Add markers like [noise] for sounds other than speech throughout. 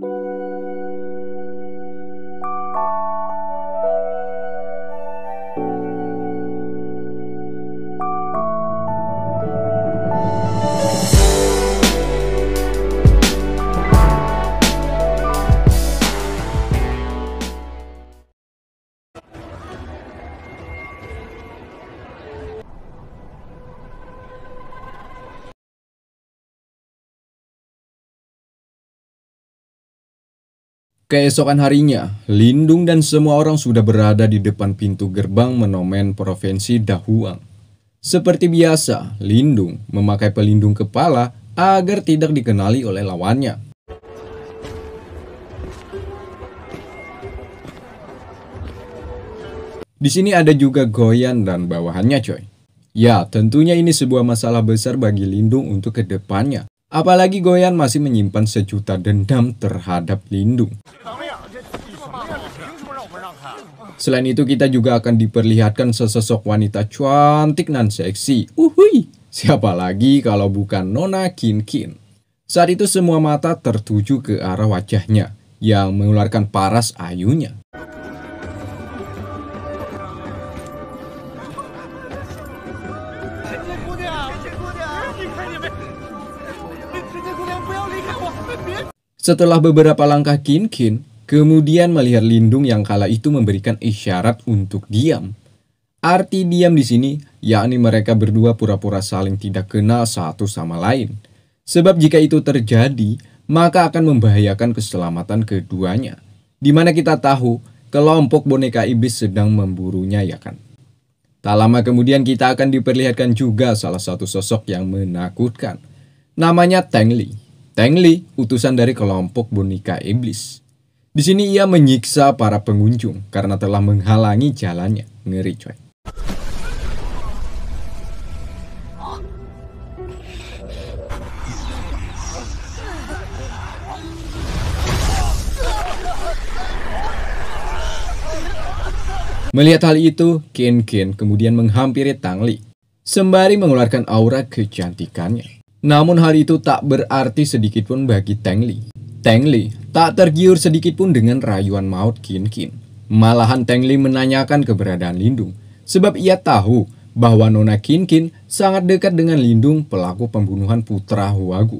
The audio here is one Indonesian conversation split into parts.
thank you Keesokan harinya, Lindung dan semua orang sudah berada di depan pintu gerbang menomen Provinsi Dahuang. Seperti biasa, Lindung memakai pelindung kepala agar tidak dikenali oleh lawannya. Di sini ada juga Goyan dan bawahannya coy. Ya, tentunya ini sebuah masalah besar bagi Lindung untuk kedepannya. Apalagi Goyan masih menyimpan sejuta dendam terhadap Lindung. Selain itu kita juga akan diperlihatkan sesosok wanita cantik dan seksi. Uhui, siapa lagi kalau bukan Nona Kinkin? Kin. Saat itu semua mata tertuju ke arah wajahnya yang mengeluarkan paras ayunya. Setelah beberapa langkah Kinkin, kemudian melihat Lindung yang kala itu memberikan isyarat untuk diam. Arti diam di sini, yakni mereka berdua pura-pura saling tidak kenal satu sama lain. Sebab jika itu terjadi, maka akan membahayakan keselamatan keduanya. Dimana kita tahu, kelompok boneka iblis sedang memburunya ya kan. Tak lama kemudian kita akan diperlihatkan juga salah satu sosok yang menakutkan. Namanya Tang Li. Tengli, utusan dari kelompok boneka iblis. Di sini ia menyiksa para pengunjung karena telah menghalangi jalannya. Ngeri coy. Melihat hal itu, Ken Ken kemudian menghampiri Tang Li, sembari mengeluarkan aura kecantikannya. Namun hal itu tak berarti sedikitpun bagi Tang Li. Tang Li tak tergiur sedikitpun dengan rayuan maut Kin Kin. Malahan Tang Li menanyakan keberadaan Lindung, sebab ia tahu bahwa Nona Kin Kin sangat dekat dengan Lindung pelaku pembunuhan putra Huagu.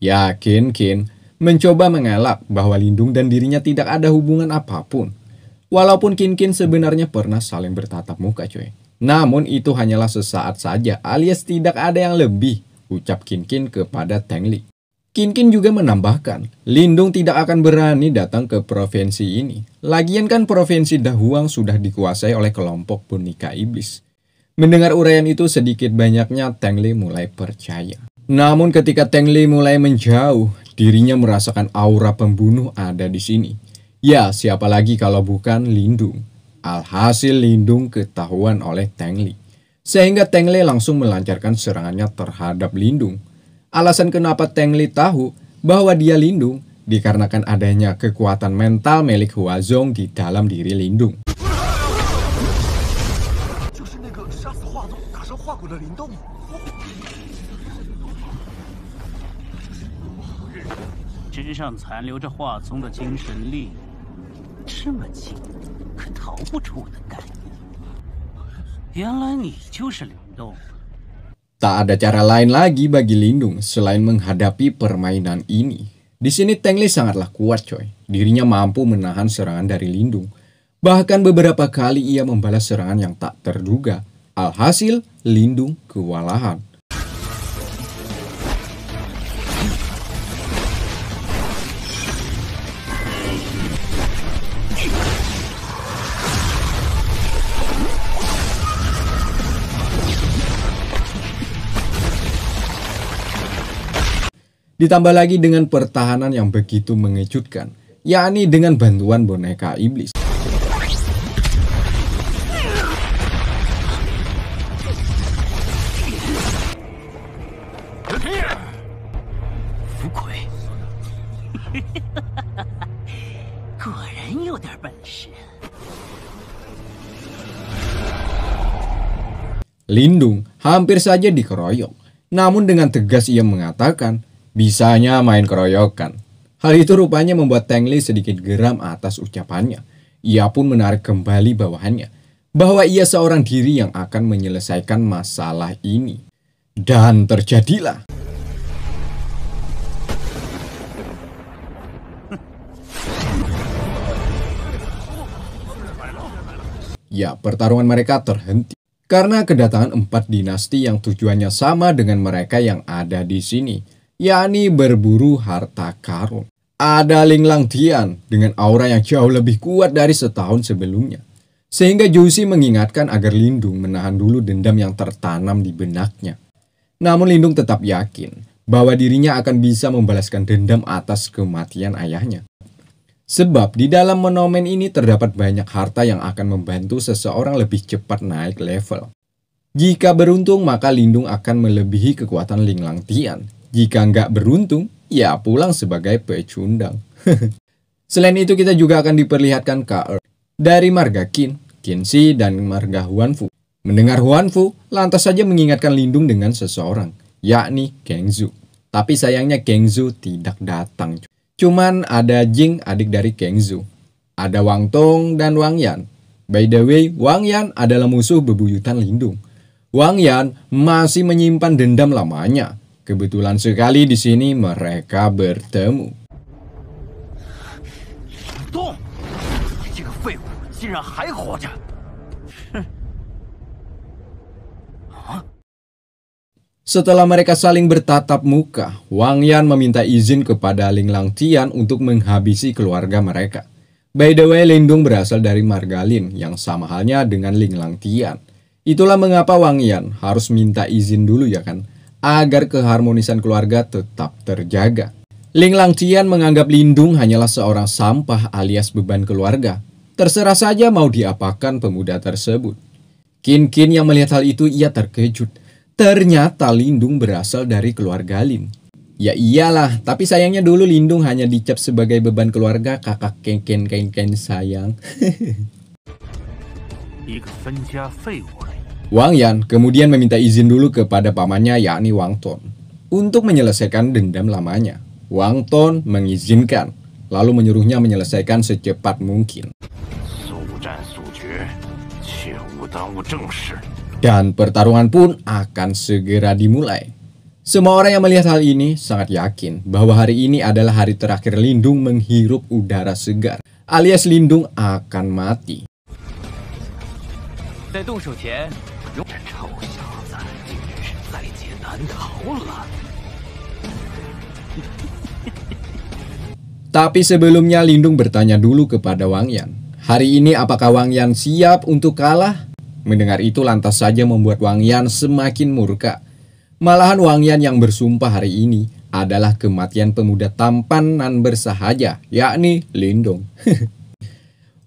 Ya, Kin Kin mencoba mengelak bahwa Lindung dan dirinya tidak ada hubungan apapun. Walaupun Kinkin sebenarnya pernah saling bertatap muka cuy. Namun itu hanyalah sesaat saja alias tidak ada yang lebih, ucap Kinkin kepada Tang Li. Kinkin juga menambahkan, Lindung tidak akan berani datang ke provinsi ini. Lagian kan provinsi Dahuang sudah dikuasai oleh kelompok boneka iblis. Mendengar uraian itu sedikit banyaknya Tang Li mulai percaya. Namun ketika Tang Li mulai menjauh, dirinya merasakan aura pembunuh ada di sini. Ya, siapa lagi kalau bukan Lindung. Alhasil Lindung ketahuan oleh Teng Li. Sehingga Teng Li langsung melancarkan serangannya terhadap Lindung. Alasan kenapa Teng Li tahu bahwa dia Lindung dikarenakan adanya kekuatan mental milik Huazong di dalam diri Lindung. Jadi, Tak ada cara lain lagi bagi Lindung selain menghadapi permainan ini. Di sini Tengli sangatlah kuat coy. Dirinya mampu menahan serangan dari Lindung. Bahkan beberapa kali ia membalas serangan yang tak terduga. Alhasil, Lindung kewalahan. Ditambah lagi dengan pertahanan yang begitu mengejutkan, yakni dengan bantuan boneka iblis. [laughs] Lindung hampir saja dikeroyok. Namun dengan tegas ia mengatakan Bisanya main keroyokan. Hal itu rupanya membuat Tang Li sedikit geram atas ucapannya. Ia pun menarik kembali bawahannya bahwa ia seorang diri yang akan menyelesaikan masalah ini. Dan terjadilah. Ya, pertarungan mereka terhenti karena kedatangan empat dinasti yang tujuannya sama dengan mereka yang ada di sini yakni berburu harta karun. Ada Linglang Tian dengan aura yang jauh lebih kuat dari setahun sebelumnya. Sehingga Jusi mengingatkan agar Lindung menahan dulu dendam yang tertanam di benaknya. Namun Lindung tetap yakin bahwa dirinya akan bisa membalaskan dendam atas kematian ayahnya. Sebab di dalam monumen ini terdapat banyak harta yang akan membantu seseorang lebih cepat naik level. Jika beruntung, maka Lindung akan melebihi kekuatan Linglang Tian jika nggak beruntung, ya pulang sebagai pecundang. [laughs] Selain itu kita juga akan diperlihatkan Kaer dari marga Qin, Shi, dan marga Huanfu. Mendengar Huanfu, lantas saja mengingatkan Lindung dengan seseorang, yakni Kengzu. Tapi sayangnya Kengzu tidak datang. Cuman ada Jing adik dari Kengzu. Ada Wang Tong dan Wang Yan. By the way, Wang Yan adalah musuh bebuyutan Lindung. Wang Yan masih menyimpan dendam lamanya Kebetulan sekali di sini mereka bertemu. Setelah mereka saling bertatap muka, Wang Yan meminta izin kepada Ling Lang Tian untuk menghabisi keluarga mereka. By the way, Lindung berasal dari Margalin yang sama halnya dengan Ling Lang Tian. Itulah mengapa Wang Yan harus minta izin dulu ya kan agar keharmonisan keluarga tetap terjaga. Ling Langcian menganggap Lindung hanyalah seorang sampah alias beban keluarga. Terserah saja mau diapakan pemuda tersebut. Kin Kin yang melihat hal itu ia terkejut. Ternyata Lindung berasal dari keluarga Lin. Ya iyalah, tapi sayangnya dulu Lindung hanya dicap sebagai beban keluarga kakak Ken Ken Ken Ken sayang. [laughs] Wang Yan kemudian meminta izin dulu kepada pamannya yakni Wang Ton untuk menyelesaikan dendam lamanya. Wang Ton mengizinkan, lalu menyuruhnya menyelesaikan secepat mungkin. Dan pertarungan pun akan segera dimulai. Semua orang yang melihat hal ini sangat yakin bahwa hari ini adalah hari terakhir Lindung menghirup udara segar, alias Lindung akan mati. [laughs] Tapi sebelumnya Lindung bertanya dulu kepada Wang Yan. Hari ini apakah Wang Yan siap untuk kalah? Mendengar itu lantas saja membuat Wang Yan semakin murka. Malahan Wang Yan yang bersumpah hari ini adalah kematian pemuda tampan nan bersahaja, yakni Lindung. [laughs]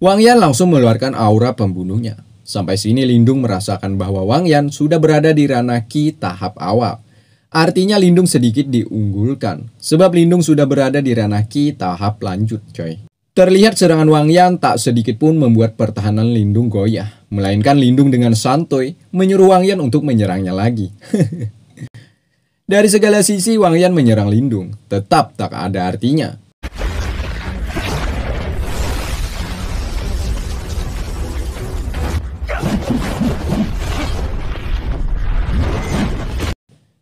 Wang Yan langsung meluarkan aura pembunuhnya. Sampai sini Lindung merasakan bahwa Wang Yan sudah berada di ranah Qi tahap awal. Artinya Lindung sedikit diunggulkan, sebab Lindung sudah berada di ranah Qi tahap lanjut coy. Terlihat serangan Wang Yan tak sedikit pun membuat pertahanan Lindung goyah, melainkan Lindung dengan santuy menyuruh Wang Yan untuk menyerangnya lagi. [laughs] Dari segala sisi Wang Yan menyerang Lindung, tetap tak ada artinya.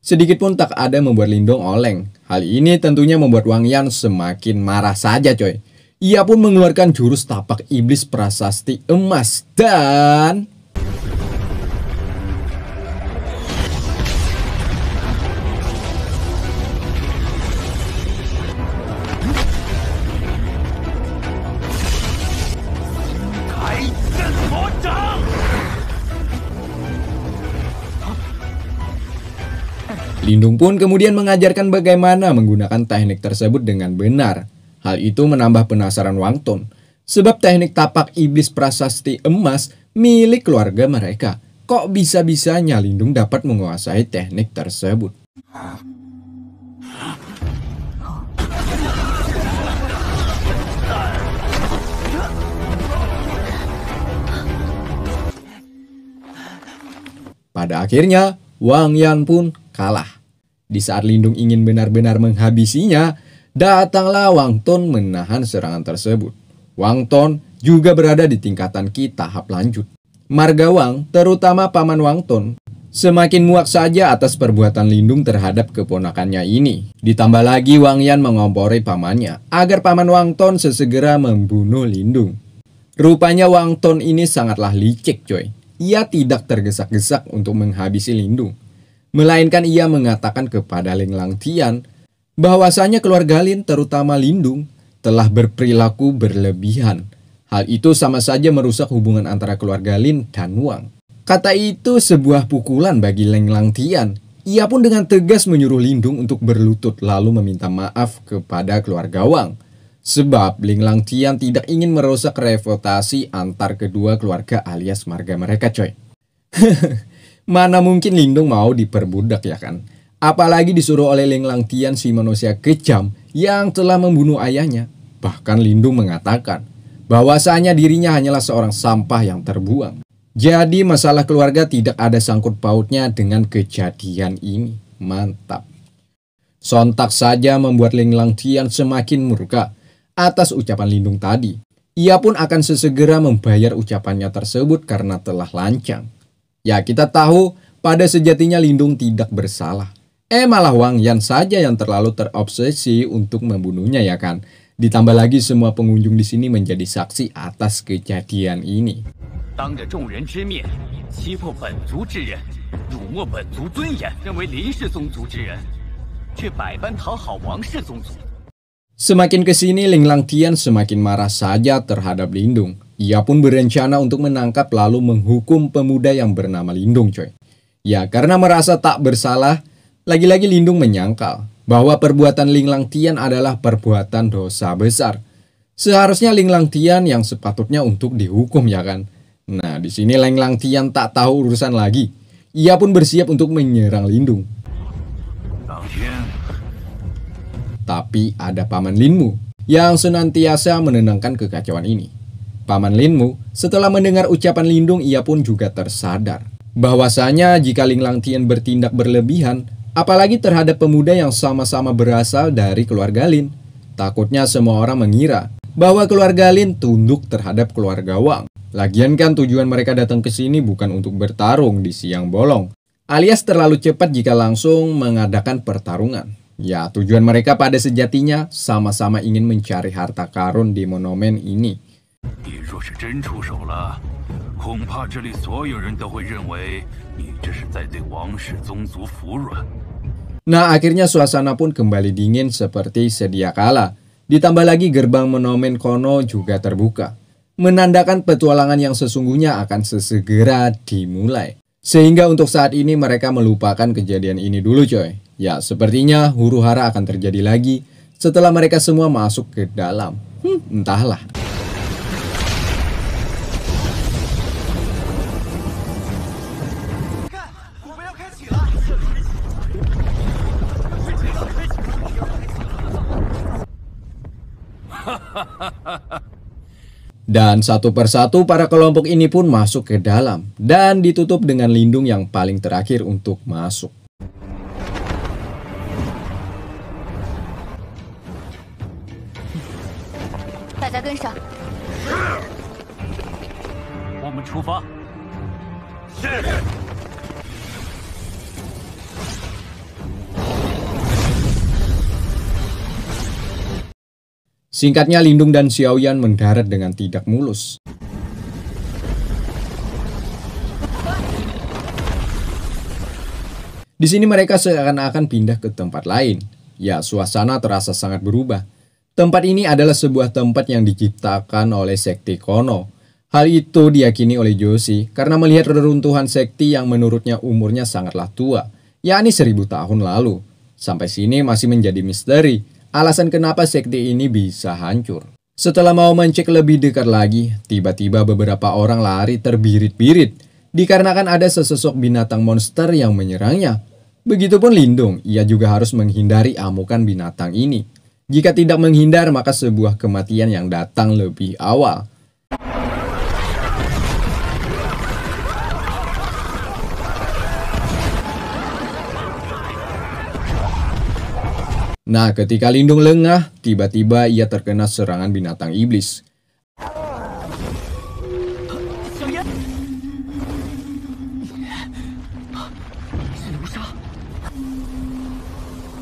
Sedikit pun tak ada membuat Lindong oleng. Hal ini tentunya membuat Wang Yan semakin marah saja coy. Ia pun mengeluarkan jurus tapak iblis prasasti emas dan... Lindung pun kemudian mengajarkan bagaimana menggunakan teknik tersebut dengan benar. Hal itu menambah penasaran Wang Tun, sebab teknik tapak iblis prasasti emas milik keluarga mereka. Kok bisa-bisanya Lindung dapat menguasai teknik tersebut? Pada akhirnya, Wang Yan pun kalah. Di saat Lindung ingin benar-benar menghabisinya, datanglah Wang Ton menahan serangan tersebut. Wang Ton juga berada di tingkatan Ki tahap lanjut. Marga Wang, terutama paman Wang Ton, semakin muak saja atas perbuatan Lindung terhadap keponakannya ini. Ditambah lagi Wang Yan mengompori pamannya agar paman Wang Ton sesegera membunuh Lindung. Rupanya Wang Ton ini sangatlah licik coy. Ia tidak tergesak-gesak untuk menghabisi Lindung melainkan ia mengatakan kepada Lenglang Tian bahwasanya keluarga Lin terutama Lindung telah berperilaku berlebihan. Hal itu sama saja merusak hubungan antara keluarga Lin dan Wang. Kata itu sebuah pukulan bagi Leng Lang Tian. Ia pun dengan tegas menyuruh Lindung untuk berlutut lalu meminta maaf kepada keluarga Wang. Sebab Leng Lang Tian tidak ingin merusak reputasi antar kedua keluarga alias marga mereka coy. [laughs] Mana mungkin Lindung mau diperbudak ya kan? Apalagi disuruh oleh Lenglang Tian si manusia kejam yang telah membunuh ayahnya. Bahkan Lindung mengatakan bahwasanya dirinya hanyalah seorang sampah yang terbuang. Jadi masalah keluarga tidak ada sangkut pautnya dengan kejadian ini. Mantap. Sontak saja membuat Lenglang Tian semakin murka atas ucapan Lindung tadi. Ia pun akan sesegera membayar ucapannya tersebut karena telah lancang. Ya kita tahu pada sejatinya Lindung tidak bersalah. Eh malah Wang Yan saja yang terlalu terobsesi untuk membunuhnya ya kan. Ditambah lagi semua pengunjung di sini menjadi saksi atas kejadian ini. Semakin kesini Ling Lang Tian semakin marah saja terhadap Lindung. Ia pun berencana untuk menangkap lalu menghukum pemuda yang bernama Lindung coy. Ya karena merasa tak bersalah, lagi-lagi Lindung menyangkal bahwa perbuatan Linglang Tian adalah perbuatan dosa besar. Seharusnya Linglang Tian yang sepatutnya untuk dihukum ya kan. Nah di sini Linglang Tian tak tahu urusan lagi. Ia pun bersiap untuk menyerang Lindung. Tapi ada paman Linmu yang senantiasa menenangkan kekacauan ini. Paman Linmu, setelah mendengar ucapan Lindung ia pun juga tersadar. Bahwasanya jika Linglang Tian bertindak berlebihan, apalagi terhadap pemuda yang sama-sama berasal dari keluarga Lin, takutnya semua orang mengira bahwa keluarga Lin tunduk terhadap keluarga Wang. Lagian kan tujuan mereka datang ke sini bukan untuk bertarung di siang bolong, alias terlalu cepat jika langsung mengadakan pertarungan. Ya, tujuan mereka pada sejatinya sama-sama ingin mencari harta karun di monumen ini. Nah, akhirnya suasana pun kembali dingin seperti sedia kala. Ditambah lagi gerbang monumen kono juga terbuka. Menandakan petualangan yang sesungguhnya akan sesegera dimulai. Sehingga untuk saat ini mereka melupakan kejadian ini dulu coy. Ya, sepertinya huru hara akan terjadi lagi setelah mereka semua masuk ke dalam. Hmm, entahlah. [laughs] Dan satu persatu para kelompok ini pun masuk ke dalam dan ditutup dengan lindung yang paling terakhir untuk masuk. Kita Singkatnya, Lindung dan Xiaoyan mendarat dengan tidak mulus. Di sini mereka seakan-akan pindah ke tempat lain. Ya, suasana terasa sangat berubah. Tempat ini adalah sebuah tempat yang diciptakan oleh sekte Kono. Hal itu diyakini oleh Josi karena melihat reruntuhan sekti yang menurutnya umurnya sangatlah tua, yakni seribu tahun lalu. Sampai sini masih menjadi misteri, alasan kenapa sekte ini bisa hancur. Setelah mau mencek lebih dekat lagi, tiba-tiba beberapa orang lari terbirit-birit dikarenakan ada sesosok binatang monster yang menyerangnya. Begitupun Lindung, ia juga harus menghindari amukan binatang ini. Jika tidak menghindar, maka sebuah kematian yang datang lebih awal. Nah, ketika Lindung lengah, tiba-tiba ia terkena serangan binatang iblis.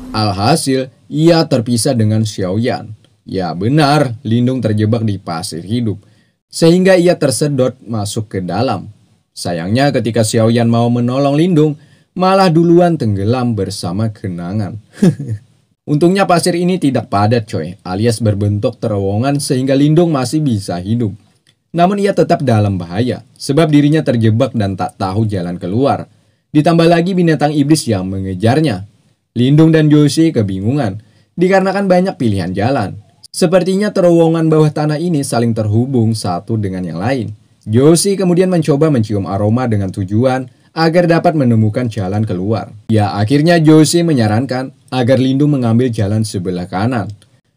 Alhasil, ia terpisah dengan Xiaoyan. Ya benar, Lindung terjebak di pasir hidup, sehingga ia tersedot masuk ke dalam. Sayangnya ketika Xiaoyan mau menolong Lindung, malah duluan tenggelam bersama kenangan. [laughs] Untungnya pasir ini tidak padat coy, alias berbentuk terowongan sehingga Lindung masih bisa hidup. Namun ia tetap dalam bahaya, sebab dirinya terjebak dan tak tahu jalan keluar. Ditambah lagi binatang iblis yang mengejarnya. Lindung dan Josie kebingungan, dikarenakan banyak pilihan jalan. Sepertinya terowongan bawah tanah ini saling terhubung satu dengan yang lain. Josie kemudian mencoba mencium aroma dengan tujuan agar dapat menemukan jalan keluar. Ya, akhirnya Josie menyarankan agar Lindu mengambil jalan sebelah kanan.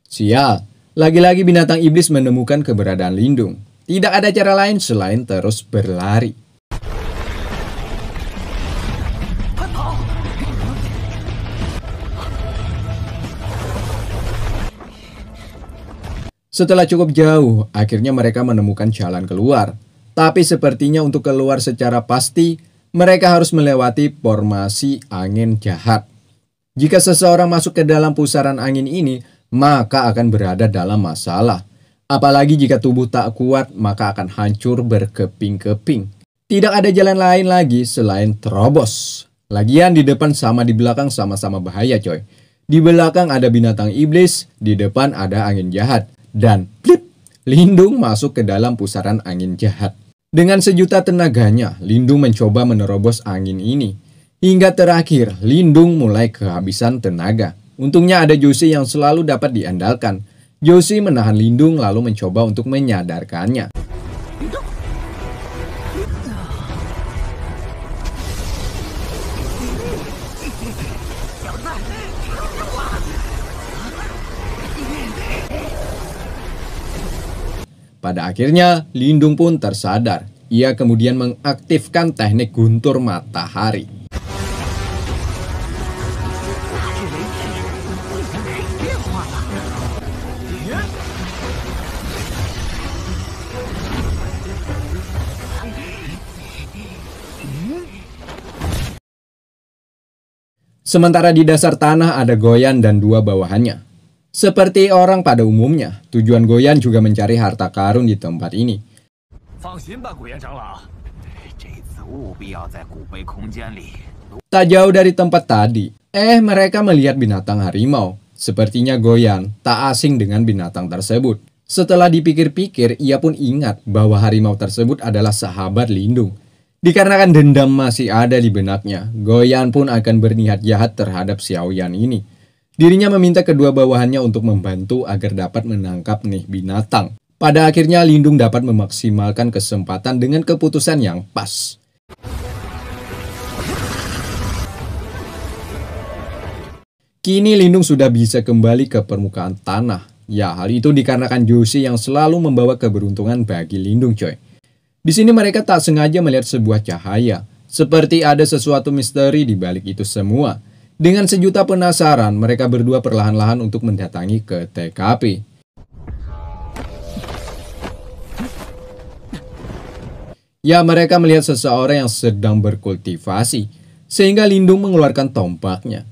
Sial, lagi-lagi binatang iblis menemukan keberadaan Lindung. Tidak ada cara lain selain terus berlari. Setelah cukup jauh, akhirnya mereka menemukan jalan keluar. Tapi sepertinya untuk keluar secara pasti mereka harus melewati formasi angin jahat. Jika seseorang masuk ke dalam pusaran angin ini, maka akan berada dalam masalah. Apalagi jika tubuh tak kuat, maka akan hancur berkeping-keping. Tidak ada jalan lain lagi selain terobos. Lagian di depan sama di belakang sama-sama bahaya coy. Di belakang ada binatang iblis, di depan ada angin jahat. Dan plip, lindung masuk ke dalam pusaran angin jahat. Dengan sejuta tenaganya, Lindung mencoba menerobos angin ini. Hingga terakhir, Lindung mulai kehabisan tenaga. Untungnya ada Josie yang selalu dapat diandalkan. Josie menahan Lindung lalu mencoba untuk menyadarkannya. Pada akhirnya, Lindung pun tersadar. Ia kemudian mengaktifkan teknik guntur matahari. Sementara di dasar tanah ada Goyan dan dua bawahannya. Seperti orang pada umumnya, tujuan Goyan juga mencari harta karun di tempat ini. Tak jauh dari tempat tadi, eh mereka melihat binatang harimau. Sepertinya Goyan tak asing dengan binatang tersebut. Setelah dipikir-pikir, ia pun ingat bahwa harimau tersebut adalah sahabat lindung. Dikarenakan dendam masih ada di benaknya, Goyan pun akan berniat jahat terhadap Xiaoyan ini. Dirinya meminta kedua bawahannya untuk membantu agar dapat menangkap nih binatang. Pada akhirnya Lindung dapat memaksimalkan kesempatan dengan keputusan yang pas. Kini Lindung sudah bisa kembali ke permukaan tanah. Ya, hal itu dikarenakan Josie yang selalu membawa keberuntungan bagi Lindung, coy. Di sini mereka tak sengaja melihat sebuah cahaya, seperti ada sesuatu misteri di balik itu semua. Dengan sejuta penasaran, mereka berdua perlahan-lahan untuk mendatangi ke TKP. Ya, mereka melihat seseorang yang sedang berkultivasi, sehingga Lindung mengeluarkan tombaknya.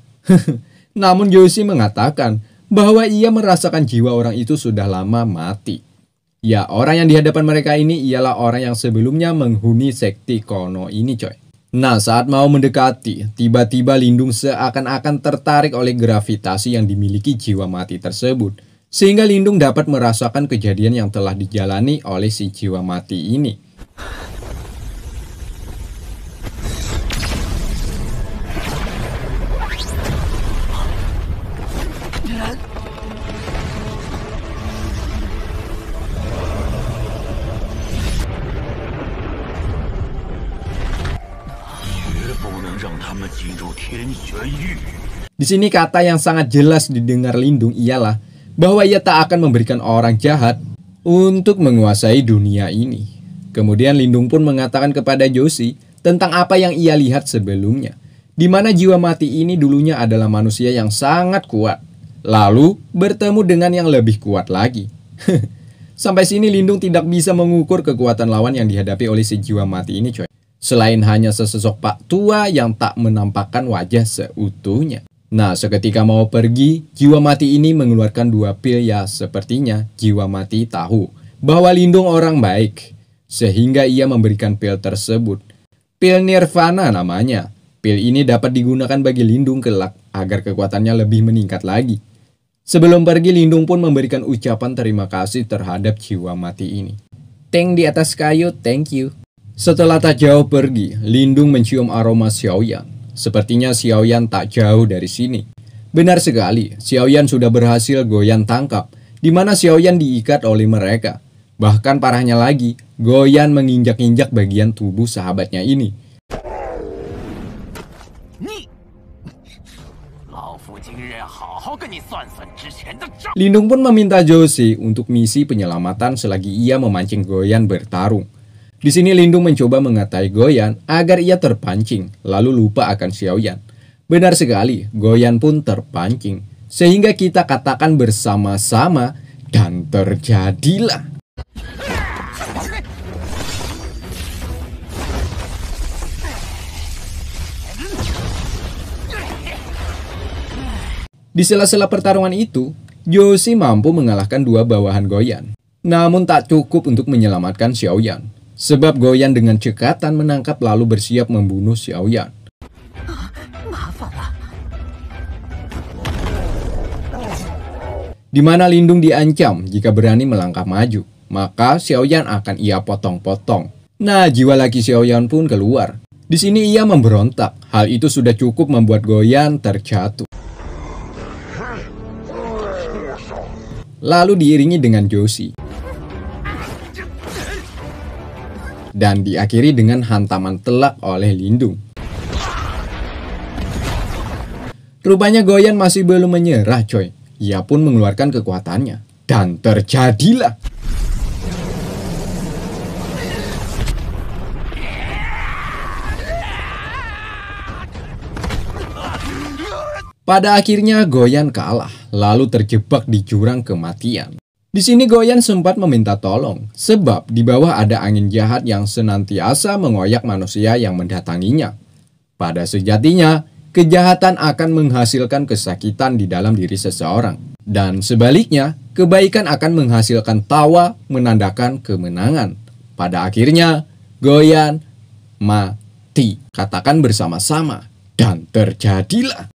[laughs] Namun Yoshi mengatakan bahwa ia merasakan jiwa orang itu sudah lama mati. Ya, orang yang di hadapan mereka ini ialah orang yang sebelumnya menghuni sekti Kono ini, coy. Nah, saat mau mendekati, tiba-tiba Lindung seakan-akan tertarik oleh gravitasi yang dimiliki jiwa mati tersebut, sehingga Lindung dapat merasakan kejadian yang telah dijalani oleh si jiwa mati ini. Di sini kata yang sangat jelas didengar Lindung ialah bahwa ia tak akan memberikan orang jahat untuk menguasai dunia ini. Kemudian Lindung pun mengatakan kepada Josie tentang apa yang ia lihat sebelumnya, di mana jiwa mati ini dulunya adalah manusia yang sangat kuat, lalu bertemu dengan yang lebih kuat lagi. [laughs] Sampai sini Lindung tidak bisa mengukur kekuatan lawan yang dihadapi oleh si jiwa mati ini, coy selain hanya sesosok pak tua yang tak menampakkan wajah seutuhnya. Nah, seketika mau pergi, jiwa mati ini mengeluarkan dua pil ya sepertinya jiwa mati tahu bahwa Lindung orang baik, sehingga ia memberikan pil tersebut. Pil Nirvana namanya. Pil ini dapat digunakan bagi Lindung kelak agar kekuatannya lebih meningkat lagi. Sebelum pergi, Lindung pun memberikan ucapan terima kasih terhadap jiwa mati ini. Tank di atas kayu, thank you. Setelah tak jauh pergi, Lindung mencium aroma Xiaoyan. Sepertinya Xiaoyan tak jauh dari sini. Benar sekali, Xiaoyan sudah berhasil Goyan tangkap, di mana Xiaoyan diikat oleh mereka. Bahkan parahnya lagi, Goyan menginjak-injak bagian tubuh sahabatnya ini. Lindung pun meminta Jose untuk misi penyelamatan selagi ia memancing Goyan bertarung. Di sini Lindung mencoba mengatai Goyan agar ia terpancing, lalu lupa akan Xiaoyan. Benar sekali, Goyan pun terpancing. Sehingga kita katakan bersama-sama, dan terjadilah. Di sela-sela pertarungan itu, Josi mampu mengalahkan dua bawahan Goyan. Namun tak cukup untuk menyelamatkan Xiaoyan. Sebab Goyan dengan cekatan menangkap lalu bersiap membunuh Xiaoyan. Di mana Lindung diancam jika berani melangkah maju, maka Xiaoyan akan ia potong-potong. Nah, jiwa laki Xiaoyan pun keluar. Di sini ia memberontak. Hal itu sudah cukup membuat Goyan terjatuh. Lalu diiringi dengan Josie. dan diakhiri dengan hantaman telak oleh Lindung. Rupanya Goyan masih belum menyerah coy. Ia pun mengeluarkan kekuatannya. Dan terjadilah. Pada akhirnya Goyan kalah, lalu terjebak di jurang kematian. Di sini Goyan sempat meminta tolong, sebab di bawah ada angin jahat yang senantiasa mengoyak manusia yang mendatanginya. Pada sejatinya, kejahatan akan menghasilkan kesakitan di dalam diri seseorang. Dan sebaliknya, kebaikan akan menghasilkan tawa menandakan kemenangan. Pada akhirnya, Goyan mati. Katakan bersama-sama, dan terjadilah.